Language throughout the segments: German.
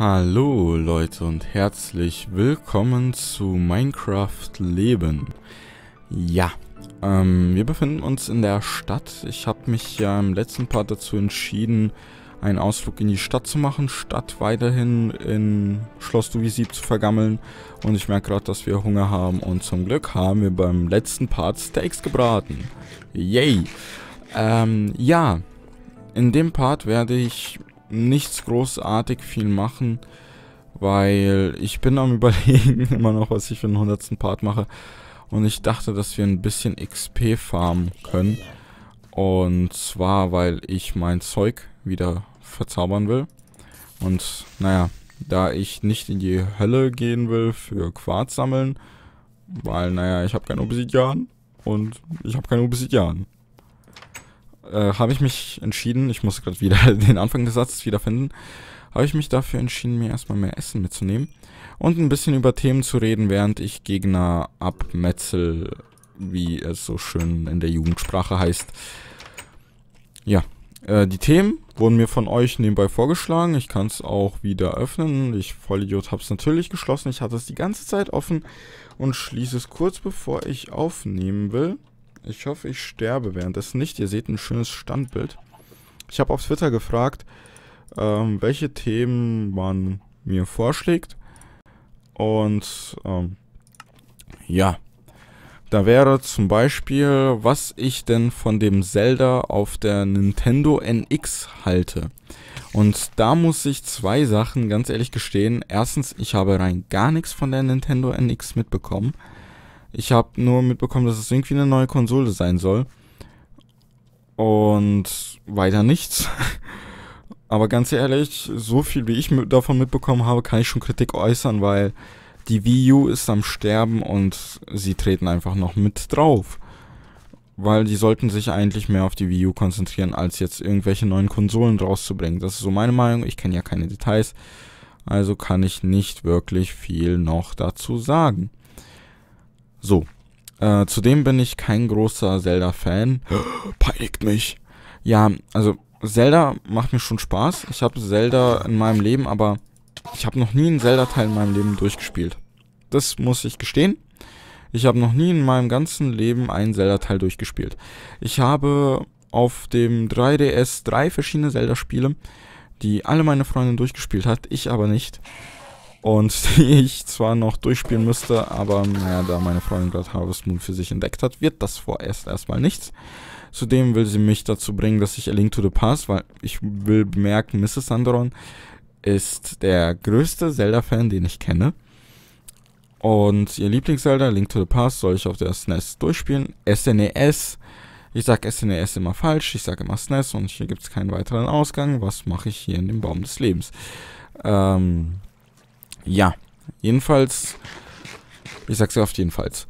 Hallo Leute und herzlich willkommen zu Minecraft Leben. Ja, ähm, wir befinden uns in der Stadt. Ich habe mich ja im letzten Part dazu entschieden, einen Ausflug in die Stadt zu machen, statt weiterhin in Schloss Duvisieb zu vergammeln. Und ich merke gerade, dass wir Hunger haben und zum Glück haben wir beim letzten Part Steaks gebraten. Yay! Ähm, ja, in dem Part werde ich nichts großartig viel machen, weil ich bin am überlegen immer noch, was ich für den 100. Part mache. Und ich dachte, dass wir ein bisschen XP farmen können. Und zwar, weil ich mein Zeug wieder verzaubern will. Und naja, da ich nicht in die Hölle gehen will für Quarz sammeln, weil naja, ich habe kein Obsidian und ich habe kein Obsidian äh, habe ich mich entschieden, ich muss gerade wieder den Anfang des Satzes wiederfinden, habe ich mich dafür entschieden, mir erstmal mehr Essen mitzunehmen und ein bisschen über Themen zu reden, während ich Gegner abmetzel, wie es so schön in der Jugendsprache heißt. Ja, äh, die Themen wurden mir von euch nebenbei vorgeschlagen. Ich kann es auch wieder öffnen. Ich, Vollidiot, habe es natürlich geschlossen. Ich hatte es die ganze Zeit offen und schließe es kurz bevor ich aufnehmen will. Ich hoffe, ich sterbe währenddessen nicht. Ihr seht ein schönes Standbild. Ich habe auf Twitter gefragt, ähm, welche Themen man mir vorschlägt. Und ähm, ja, da wäre zum Beispiel, was ich denn von dem Zelda auf der Nintendo NX halte. Und da muss ich zwei Sachen ganz ehrlich gestehen. Erstens, ich habe rein gar nichts von der Nintendo NX mitbekommen. Ich habe nur mitbekommen, dass es irgendwie eine neue Konsole sein soll. Und weiter nichts. Aber ganz ehrlich, so viel wie ich mit, davon mitbekommen habe, kann ich schon Kritik äußern, weil die Wii U ist am Sterben und sie treten einfach noch mit drauf. Weil die sollten sich eigentlich mehr auf die Wii U konzentrieren, als jetzt irgendwelche neuen Konsolen rauszubringen. Das ist so meine Meinung. Ich kenne ja keine Details. Also kann ich nicht wirklich viel noch dazu sagen. So. Äh, zudem bin ich kein großer Zelda-Fan. Peinigt mich. Ja, also Zelda macht mir schon Spaß. Ich habe Zelda in meinem Leben, aber ich habe noch nie einen Zelda-Teil in meinem Leben durchgespielt. Das muss ich gestehen. Ich habe noch nie in meinem ganzen Leben einen Zelda-Teil durchgespielt. Ich habe auf dem 3DS drei verschiedene Zelda-Spiele, die alle meine Freundin durchgespielt hat, ich aber nicht und die ich zwar noch durchspielen müsste, aber naja, da meine Freundin gerade Harvest Moon für sich entdeckt hat, wird das vorerst erstmal nichts. Zudem will sie mich dazu bringen, dass ich A Link to the Past, weil ich will bemerken, Mrs. Sandoron ist der größte Zelda-Fan, den ich kenne. Und ihr Lieblings-Zelda, Link to the Past, soll ich auf der SNES e durchspielen. SNES, e ich sag SNES e immer falsch, ich sag immer SNES und hier gibt es keinen weiteren Ausgang. Was mache ich hier in dem Baum des Lebens? Ähm, ja, jedenfalls, ich sag's ja oft jedenfalls.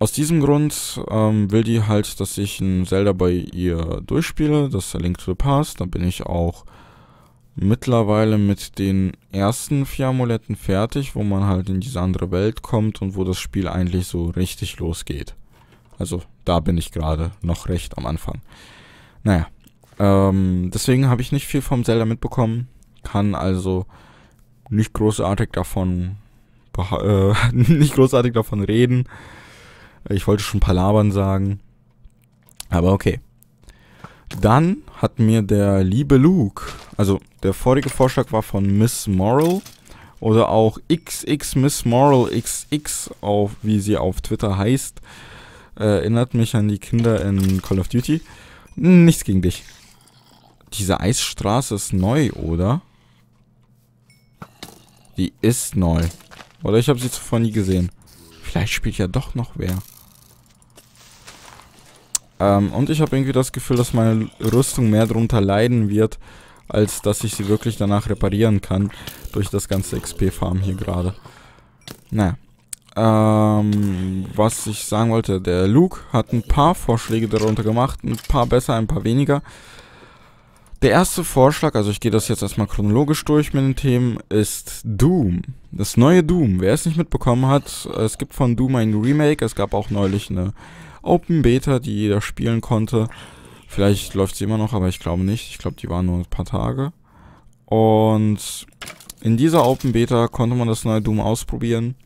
Aus diesem Grund ähm, will die halt, dass ich ein Zelda bei ihr durchspiele, das ist der Link to the Past. Da bin ich auch mittlerweile mit den ersten vier Amuletten fertig, wo man halt in diese andere Welt kommt und wo das Spiel eigentlich so richtig losgeht. Also da bin ich gerade noch recht am Anfang. Naja, ähm, deswegen habe ich nicht viel vom Zelda mitbekommen, kann also nicht großartig davon äh, nicht großartig davon reden. Ich wollte schon ein paar Labern sagen. Aber okay. Dann hat mir der liebe Luke, also der vorige Vorschlag war von Miss Morrill oder auch XX Miss Morrill XX, auf, wie sie auf Twitter heißt, äh, erinnert mich an die Kinder in Call of Duty. Nichts gegen dich. Diese Eisstraße ist neu, oder? Die ist neu. Oder ich habe sie zuvor nie gesehen. Vielleicht spielt ja doch noch wer. Ähm, und ich habe irgendwie das Gefühl, dass meine Rüstung mehr drunter leiden wird, als dass ich sie wirklich danach reparieren kann. Durch das ganze XP-Farm hier gerade. Naja. Ähm, was ich sagen wollte, der Luke hat ein paar Vorschläge darunter gemacht. Ein paar besser, ein paar weniger. Der erste Vorschlag, also ich gehe das jetzt erstmal chronologisch durch mit den Themen, ist Doom. Das neue Doom. Wer es nicht mitbekommen hat, es gibt von Doom ein Remake. Es gab auch neulich eine Open Beta, die jeder spielen konnte. Vielleicht läuft sie immer noch, aber ich glaube nicht. Ich glaube, die waren nur ein paar Tage. Und in dieser Open Beta konnte man das neue Doom ausprobieren.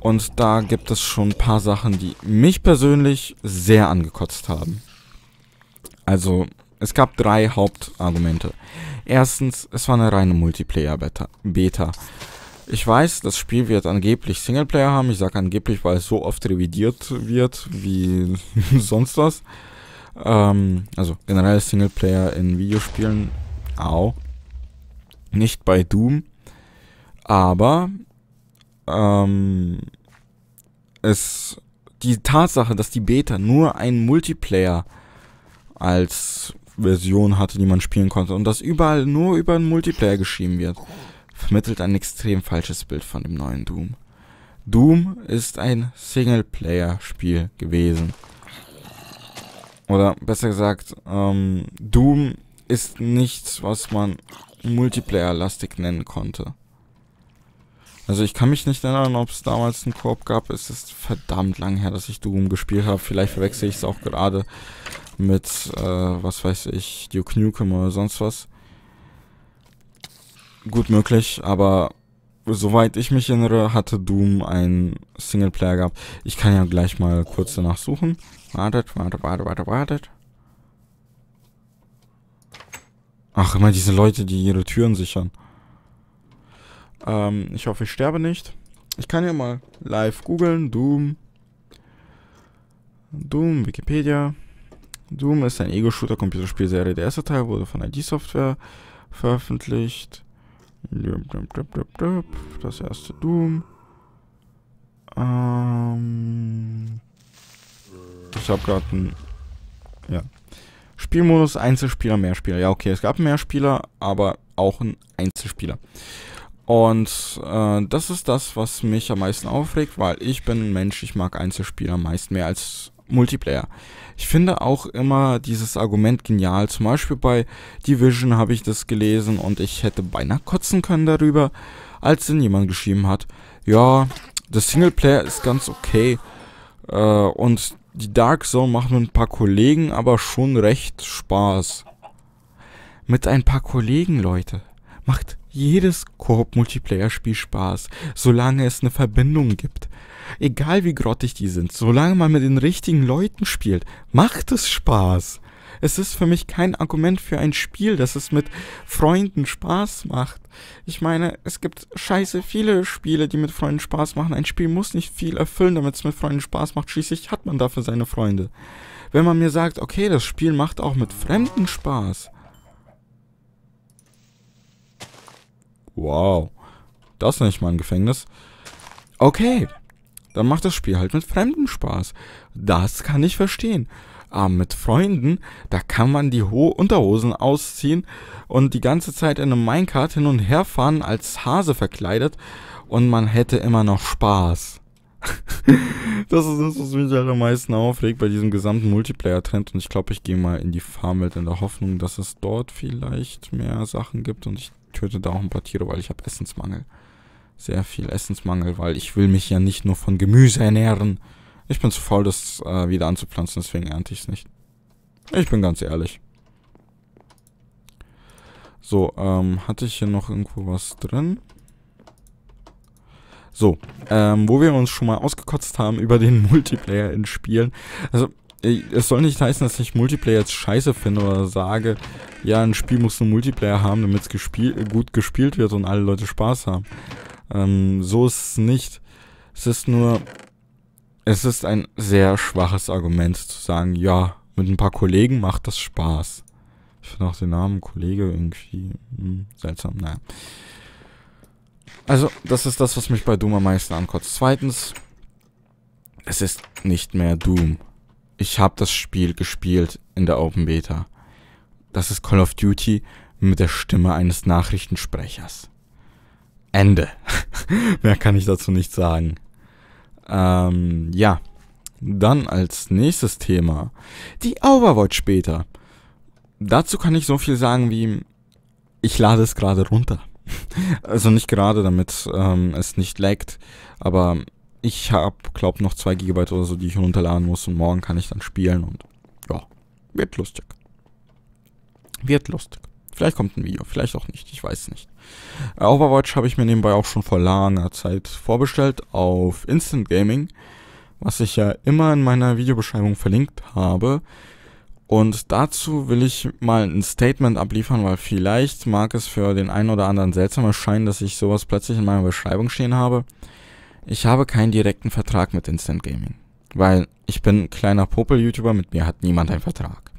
Und da gibt es schon ein paar Sachen, die mich persönlich sehr angekotzt haben. Also es gab drei Hauptargumente. Erstens, es war eine reine Multiplayer-Beta. Ich weiß, das Spiel wird angeblich Singleplayer haben. Ich sage angeblich, weil es so oft revidiert wird wie sonst was. Ähm, also generell Singleplayer in Videospielen. Au. Nicht bei Doom. Aber ähm, es die Tatsache, dass die Beta nur einen Multiplayer als Version hatte, die man spielen konnte. Und das überall nur über den Multiplayer geschrieben wird, vermittelt ein extrem falsches Bild von dem neuen Doom. Doom ist ein Singleplayer-Spiel gewesen. Oder besser gesagt, ähm, Doom ist nichts, was man Multiplayer-lastig nennen konnte. Also ich kann mich nicht erinnern, ob es damals einen Koop gab. Es ist verdammt lang her, dass ich Doom gespielt habe. Vielleicht verwechsel ich es auch gerade mit, äh, was weiß ich, Duke Nukem oder sonst was. Gut möglich, aber soweit ich mich erinnere, hatte Doom einen Singleplayer gehabt. Ich kann ja gleich mal kurz danach suchen. Wartet, wartet, wartet, wartet, wartet. Ach, immer diese Leute, die ihre Türen sichern. Ähm, ich hoffe, ich sterbe nicht. Ich kann ja mal live googeln. Doom. Doom, Wikipedia. Doom ist ein Ego-Shooter-Computerspielserie. Der erste Teil wurde von ID Software veröffentlicht. Das erste Doom. Ähm ich habe gerade ein... Ja. Spielmodus Einzelspieler, Mehrspieler. Ja, okay, es gab Mehrspieler, aber auch ein Einzelspieler. Und äh, das ist das, was mich am meisten aufregt, weil ich bin ein Mensch, ich mag Einzelspieler meist mehr als Multiplayer. Ich finde auch immer dieses Argument genial. Zum Beispiel bei Division habe ich das gelesen und ich hätte beinahe kotzen können darüber, als denn jemand geschrieben hat, ja, das Singleplayer ist ganz okay äh, und die Dark Zone macht mit ein paar Kollegen aber schon recht Spaß. Mit ein paar Kollegen, Leute macht jedes Koop-Multiplayer-Spiel Spaß, solange es eine Verbindung gibt. Egal wie grottig die sind, solange man mit den richtigen Leuten spielt, macht es Spaß. Es ist für mich kein Argument für ein Spiel, dass es mit Freunden Spaß macht. Ich meine, es gibt scheiße viele Spiele, die mit Freunden Spaß machen. Ein Spiel muss nicht viel erfüllen, damit es mit Freunden Spaß macht. Schließlich hat man dafür seine Freunde. Wenn man mir sagt, okay, das Spiel macht auch mit Fremden Spaß, Wow. Das ist nicht mal ein Gefängnis. Okay. Dann macht das Spiel halt mit Fremden Spaß. Das kann ich verstehen. Aber ah, mit Freunden, da kann man die Ho Unterhosen ausziehen und die ganze Zeit in einem Minecart hin und her fahren, als Hase verkleidet und man hätte immer noch Spaß. das ist das, was mich halt am meisten aufregt bei diesem gesamten Multiplayer-Trend. Und ich glaube, ich gehe mal in die Farmwelt in der Hoffnung, dass es dort vielleicht mehr Sachen gibt und ich töte da auch ein paar Tiere, weil ich habe Essensmangel. Sehr viel Essensmangel, weil ich will mich ja nicht nur von Gemüse ernähren. Ich bin zu faul, das äh, wieder anzupflanzen, deswegen ernte ich es nicht. Ich bin ganz ehrlich. So, ähm, hatte ich hier noch irgendwo was drin? So, ähm, wo wir uns schon mal ausgekotzt haben über den Multiplayer in Spielen. Also, es soll nicht heißen, dass ich Multiplayer jetzt scheiße finde oder sage, ja, ein Spiel muss einen Multiplayer haben, damit es gespiel gut gespielt wird und alle Leute Spaß haben. Ähm, so ist es nicht. Es ist nur, es ist ein sehr schwaches Argument zu sagen, ja, mit ein paar Kollegen macht das Spaß. Ich finde auch den Namen Kollege irgendwie hm, seltsam, naja. Also, das ist das, was mich bei Doom am meisten ankotzt. Zweitens, es ist nicht mehr Doom ich habe das Spiel gespielt in der Open Beta. Das ist Call of Duty mit der Stimme eines Nachrichtensprechers. Ende. Mehr kann ich dazu nicht sagen. Ähm, ja. Dann als nächstes Thema die Overwatch Beta. Dazu kann ich so viel sagen wie ich lade es gerade runter. Also nicht gerade, damit ähm, es nicht laggt, aber ich habe, glaub, noch 2 GB oder so, die ich runterladen muss und morgen kann ich dann spielen und ja, wird lustig. Wird lustig. Vielleicht kommt ein Video, vielleicht auch nicht, ich weiß nicht. Äh, Overwatch habe ich mir nebenbei auch schon vor langer Zeit vorbestellt auf Instant Gaming, was ich ja immer in meiner Videobeschreibung verlinkt habe. Und dazu will ich mal ein Statement abliefern, weil vielleicht mag es für den einen oder anderen seltsam erscheinen, dass ich sowas plötzlich in meiner Beschreibung stehen habe. Ich habe keinen direkten Vertrag mit Instant Gaming, weil ich bin kleiner Popel-YouTuber, mit mir hat niemand einen Vertrag.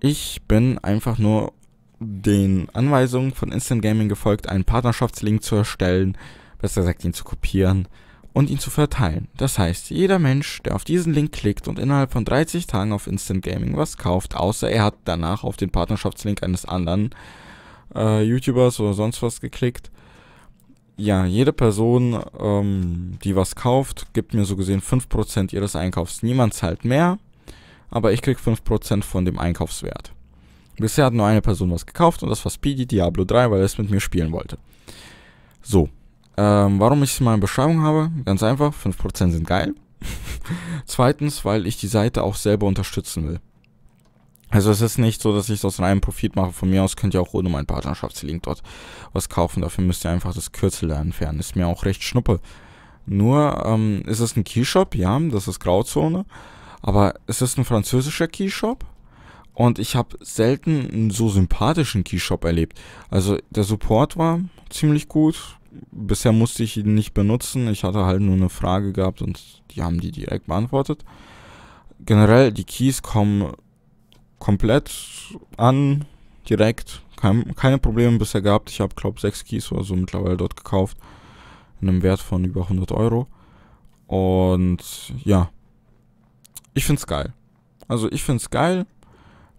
Ich bin einfach nur den Anweisungen von Instant Gaming gefolgt, einen Partnerschaftslink zu erstellen, besser gesagt ihn zu kopieren und ihn zu verteilen. Das heißt, jeder Mensch, der auf diesen Link klickt und innerhalb von 30 Tagen auf Instant Gaming was kauft, außer er hat danach auf den Partnerschaftslink eines anderen äh, YouTubers oder sonst was geklickt, ja, jede Person, ähm, die was kauft, gibt mir so gesehen 5% ihres Einkaufs. Niemand zahlt mehr, aber ich krieg 5% von dem Einkaufswert. Bisher hat nur eine Person was gekauft und das war Speedy Diablo 3, weil er es mit mir spielen wollte. So, ähm, warum ich es mal in Beschreibung habe? Ganz einfach, 5% sind geil. Zweitens, weil ich die Seite auch selber unterstützen will. Also es ist nicht so, dass ich das in einem Profit mache. Von mir aus könnt ihr auch ohne meinen Partnerschaftslink dort was kaufen. Dafür müsst ihr einfach das Kürzel da entfernen. Ist mir auch recht schnuppe. Nur ähm, ist es ein Keyshop, ja, das ist Grauzone. Aber es ist ein französischer Keyshop. Und ich habe selten einen so sympathischen Keyshop erlebt. Also der Support war ziemlich gut. Bisher musste ich ihn nicht benutzen. Ich hatte halt nur eine Frage gehabt und die haben die direkt beantwortet. Generell, die Keys kommen komplett an, direkt, kein, keine Probleme bisher gehabt. Ich habe, glaube ich, 6 Keys oder so mittlerweile dort gekauft, in einem Wert von über 100 Euro. Und ja, ich finde es geil. Also ich finde es geil.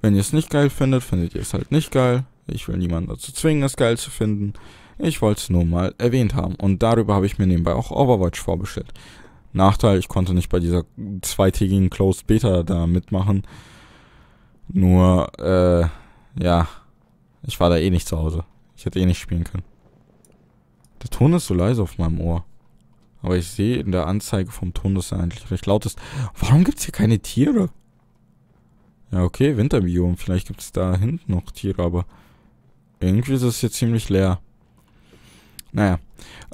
Wenn ihr es nicht geil findet, findet ihr es halt nicht geil. Ich will niemanden dazu zwingen, es geil zu finden. Ich wollte es nur mal erwähnt haben. Und darüber habe ich mir nebenbei auch Overwatch vorbestellt. Nachteil, ich konnte nicht bei dieser zweitägigen Closed Beta da mitmachen. Nur, äh, ja, ich war da eh nicht zu Hause. Ich hätte eh nicht spielen können. Der Ton ist so leise auf meinem Ohr. Aber ich sehe in der Anzeige vom Ton, dass er eigentlich recht laut ist. Warum gibt es hier keine Tiere? Ja, okay, Winterbiom. Vielleicht gibt es da hinten noch Tiere, aber irgendwie ist es hier ziemlich leer. Naja,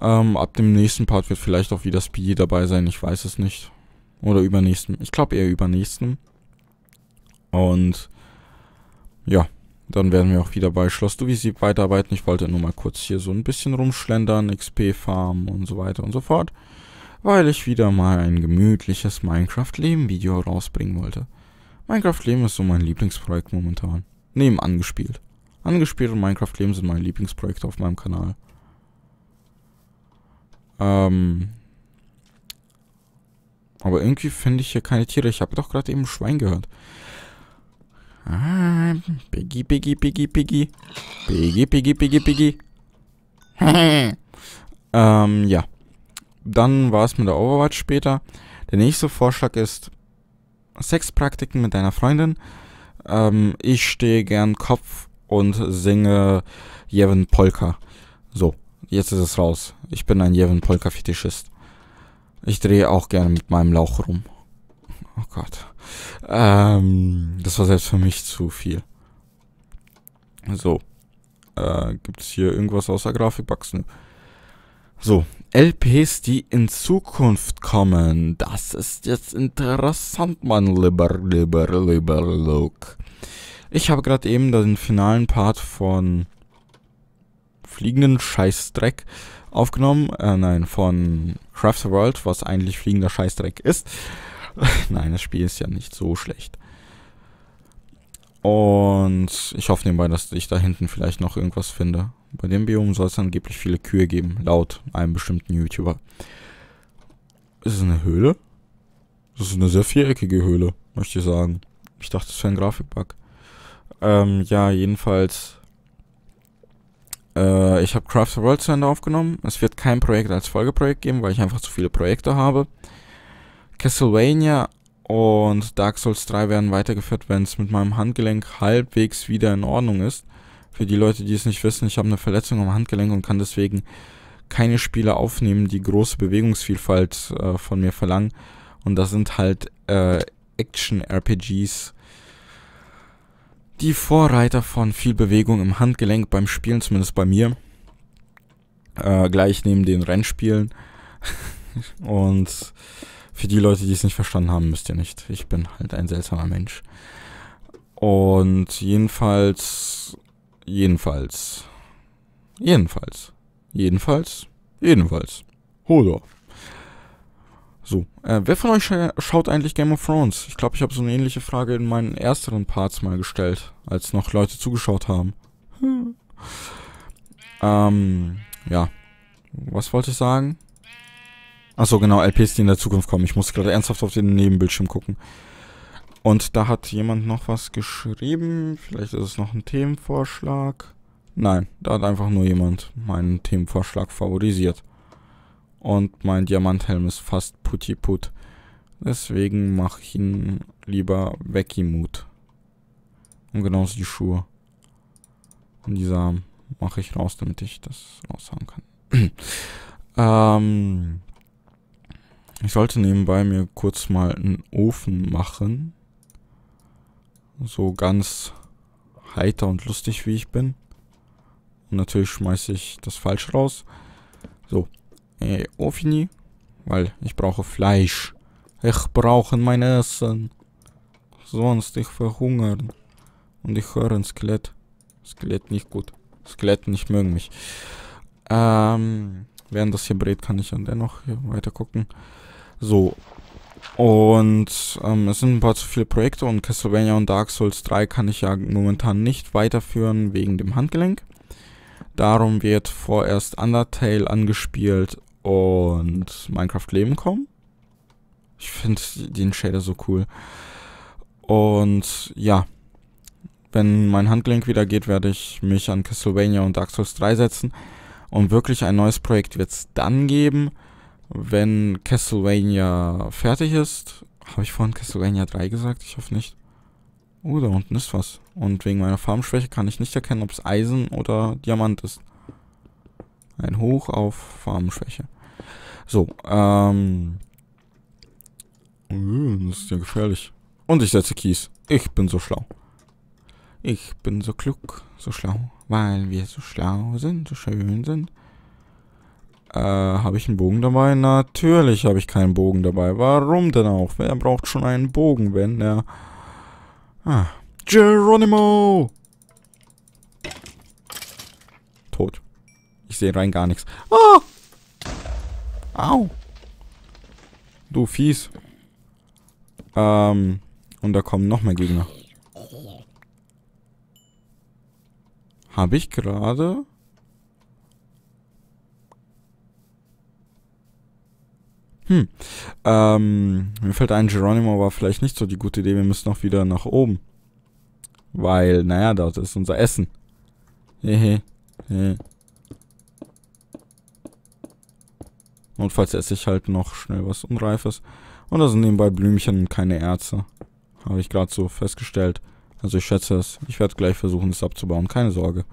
ähm, ab dem nächsten Part wird vielleicht auch wieder Speedy dabei sein. Ich weiß es nicht. Oder übernächsten. Ich glaube eher übernächsten. Und ja, dann werden wir auch wieder bei Schloss Duvisi weiterarbeiten. Ich wollte nur mal kurz hier so ein bisschen rumschlendern, XP farmen und so weiter und so fort. Weil ich wieder mal ein gemütliches Minecraft-Leben-Video rausbringen wollte. Minecraft-Leben ist so mein Lieblingsprojekt momentan. Neben angespielt. Angespielt und Minecraft-Leben sind meine Lieblingsprojekte auf meinem Kanal. Ähm, aber irgendwie finde ich hier keine Tiere. Ich habe doch gerade eben ein Schwein gehört. Ah, Piggy, Piggy, Piggy, Piggy. Piggy, Piggy, Piggy, Piggy. ähm, ja. Dann war es mit der Overwatch später. Der nächste Vorschlag ist Sexpraktiken mit deiner Freundin. Ähm, ich stehe gern Kopf und singe Jevin Polka. So, jetzt ist es raus. Ich bin ein Jevin Polka-Fetischist. Ich drehe auch gerne mit meinem Lauch rum. Oh Gott. Ähm, das war selbst für mich zu viel. So. Äh, Gibt es hier irgendwas außer Grafikbugs? Ne? So, LPs, die in Zukunft kommen. Das ist jetzt interessant, mein lieber, lieber, lieber Luke. Ich habe gerade eben den finalen Part von fliegenden Scheißdreck aufgenommen. Äh, nein, von Craft World, was eigentlich fliegender Scheißdreck ist. Nein, das Spiel ist ja nicht so schlecht. Und ich hoffe nebenbei, dass ich da hinten vielleicht noch irgendwas finde. Bei dem Biom soll es angeblich viele Kühe geben, laut einem bestimmten YouTuber. Ist es eine Höhle? Das ist eine sehr viereckige Höhle, möchte ich sagen. Ich dachte, es wäre ein Grafikbug. Ähm, ja, jedenfalls. Äh, ich habe Craft the World zu Ende aufgenommen. Es wird kein Projekt als Folgeprojekt geben, weil ich einfach zu viele Projekte habe. Castlevania und Dark Souls 3 werden weitergeführt, wenn es mit meinem Handgelenk halbwegs wieder in Ordnung ist. Für die Leute, die es nicht wissen, ich habe eine Verletzung am Handgelenk und kann deswegen keine Spiele aufnehmen, die große Bewegungsvielfalt äh, von mir verlangen. Und das sind halt äh, Action-RPGs, die Vorreiter von viel Bewegung im Handgelenk beim Spielen, zumindest bei mir. Äh, gleich neben den Rennspielen. und für die Leute, die es nicht verstanden haben, müsst ihr nicht. Ich bin halt ein seltsamer Mensch. Und jedenfalls, jedenfalls, jedenfalls, jedenfalls, jedenfalls. Hodor. So, äh, wer von euch scha äh, schaut eigentlich Game of Thrones? Ich glaube, ich habe so eine ähnliche Frage in meinen ersteren Parts mal gestellt, als noch Leute zugeschaut haben. Hm. Ähm, ja. Was wollte ich sagen? Achso, genau, LPs, die in der Zukunft kommen. Ich muss gerade ernsthaft auf den Nebenbildschirm gucken. Und da hat jemand noch was geschrieben. Vielleicht ist es noch ein Themenvorschlag. Nein, da hat einfach nur jemand meinen Themenvorschlag favorisiert. Und mein Diamanthelm ist fast Putiput. Deswegen mache ich ihn lieber Wekimut. Und genauso die Schuhe. Und dieser mache ich raus, damit ich das raushauen kann. ähm. Ich sollte nebenbei mir kurz mal einen Ofen machen. So ganz heiter und lustig, wie ich bin. Und natürlich schmeiße ich das falsch raus. So, äh, Ofini, weil ich brauche Fleisch. Ich brauche mein Essen. Sonst ich verhungern. Und ich höre ein Skelett. Skelett nicht gut. Skelett nicht mögen mich. Ähm, während das hier brät, kann ich dann dennoch hier weiter gucken. So. Und ähm, es sind ein paar zu viele Projekte und Castlevania und Dark Souls 3 kann ich ja momentan nicht weiterführen wegen dem Handgelenk. Darum wird vorerst Undertale angespielt und Minecraft Leben kommen. Ich finde den Shader so cool. Und ja, wenn mein Handgelenk wieder geht, werde ich mich an Castlevania und Dark Souls 3 setzen. Und wirklich ein neues Projekt wird es dann geben, wenn Castlevania fertig ist. Habe ich vorhin Castlevania 3 gesagt? Ich hoffe nicht. Oh, da unten ist was. Und wegen meiner Farmschwäche kann ich nicht erkennen, ob es Eisen oder Diamant ist. Ein Hoch auf Farmschwäche. So, ähm... Hm, das ist ja gefährlich. Und ich setze Kies. Ich bin so schlau. Ich bin so klug, so schlau, weil wir so schlau sind, so schön sind. Äh, habe ich einen Bogen dabei? Natürlich habe ich keinen Bogen dabei. Warum denn auch? Wer braucht schon einen Bogen, wenn er... Ah. Geronimo! Tot. Ich sehe rein gar nichts. Ah! Au! Du fies. Ähm, und da kommen noch mehr Gegner. Habe ich gerade... Hm. Ähm, mir fällt ein, Geronimo war vielleicht nicht so die gute Idee. Wir müssen noch wieder nach oben. Weil, naja, dort ist unser Essen. Hehe. Hehe. Und falls esse ich halt noch schnell was Unreifes. Und da sind nebenbei Blümchen und keine Erze. Habe ich gerade so festgestellt. Also ich schätze es. Ich werde gleich versuchen, es abzubauen. Keine Sorge.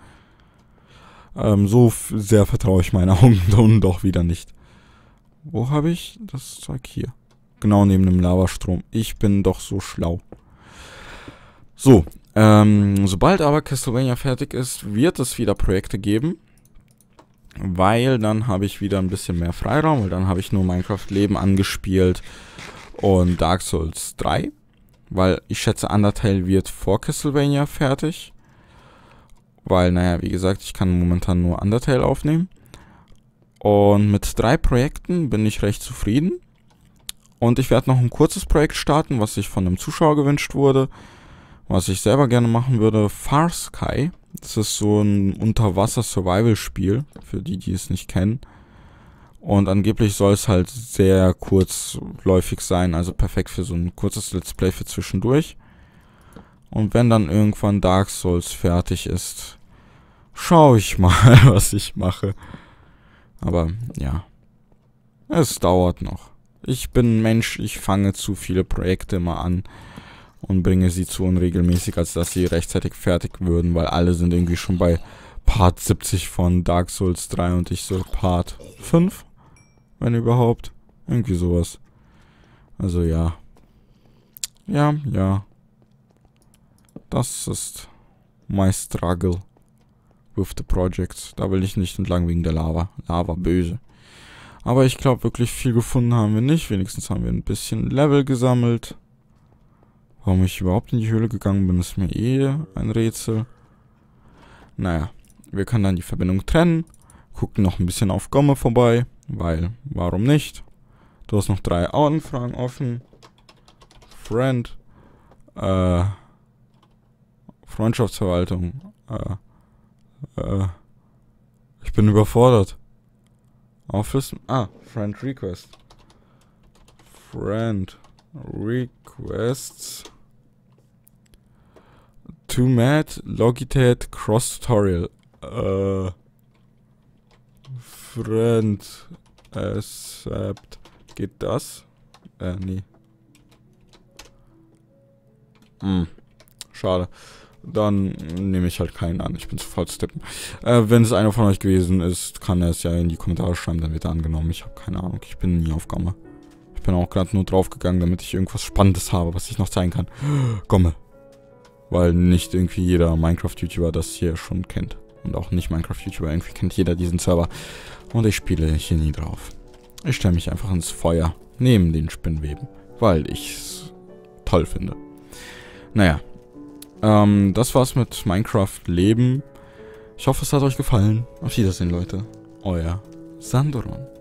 Ähm, so sehr vertraue ich meinen Augen nun doch wieder nicht. Wo habe ich das Zeug hier? Genau neben dem Lavastrom. Ich bin doch so schlau. So, ähm, sobald aber Castlevania fertig ist, wird es wieder Projekte geben. Weil dann habe ich wieder ein bisschen mehr Freiraum, weil dann habe ich nur Minecraft Leben angespielt und Dark Souls 3. Weil ich schätze, Undertale wird vor Castlevania fertig. Weil, naja, wie gesagt, ich kann momentan nur Undertale aufnehmen. Und mit drei Projekten bin ich recht zufrieden. Und ich werde noch ein kurzes Projekt starten, was sich von einem Zuschauer gewünscht wurde, was ich selber gerne machen würde. Far Sky. Das ist so ein Unterwasser-Survival-Spiel, für die, die es nicht kennen. Und angeblich soll es halt sehr kurzläufig sein, also perfekt für so ein kurzes Let's Play für zwischendurch. Und wenn dann irgendwann Dark Souls fertig ist, schaue ich mal, was ich mache. Aber ja, es dauert noch. Ich bin Mensch, ich fange zu viele Projekte immer an und bringe sie zu unregelmäßig, als dass sie rechtzeitig fertig würden, weil alle sind irgendwie schon bei Part 70 von Dark Souls 3 und ich so Part 5, wenn überhaupt. Irgendwie sowas. Also ja. Ja, ja. Das ist mein Struggle with the projects. Da will ich nicht entlang wegen der Lava. Lava böse. Aber ich glaube, wirklich viel gefunden haben wir nicht. Wenigstens haben wir ein bisschen Level gesammelt. Warum ich überhaupt in die Höhle gegangen bin, ist mir eh ein Rätsel. Naja, wir können dann die Verbindung trennen. Gucken noch ein bisschen auf Gomme vorbei, weil, warum nicht? Du hast noch drei Anfragen offen. Friend. Äh, Freundschaftsverwaltung. Äh, äh, ich bin überfordert. Office. Ah, Friend Request. Friend Requests. Too Mad Logitech Cross Tutorial. Äh. Friend Accept. Geht das? Äh, nee. Hm. Schade dann nehme ich halt keinen an. Ich bin zu voll zu tippen. Äh, wenn es einer von euch gewesen ist, kann er es ja in die Kommentare schreiben, dann wird er angenommen. Ich habe keine Ahnung, ich bin nie auf Gomme. Ich bin auch gerade nur draufgegangen, damit ich irgendwas Spannendes habe, was ich noch zeigen kann. Gomme. Weil nicht irgendwie jeder Minecraft-YouTuber das hier schon kennt. Und auch nicht Minecraft-YouTuber, irgendwie kennt jeder diesen Server. Und ich spiele hier nie drauf. Ich stelle mich einfach ins Feuer, neben den Spinnweben, weil ich es toll finde. Naja, ähm, das war's mit Minecraft Leben. Ich hoffe, es hat euch gefallen. Auf Wiedersehen, Leute. Euer Sandoron.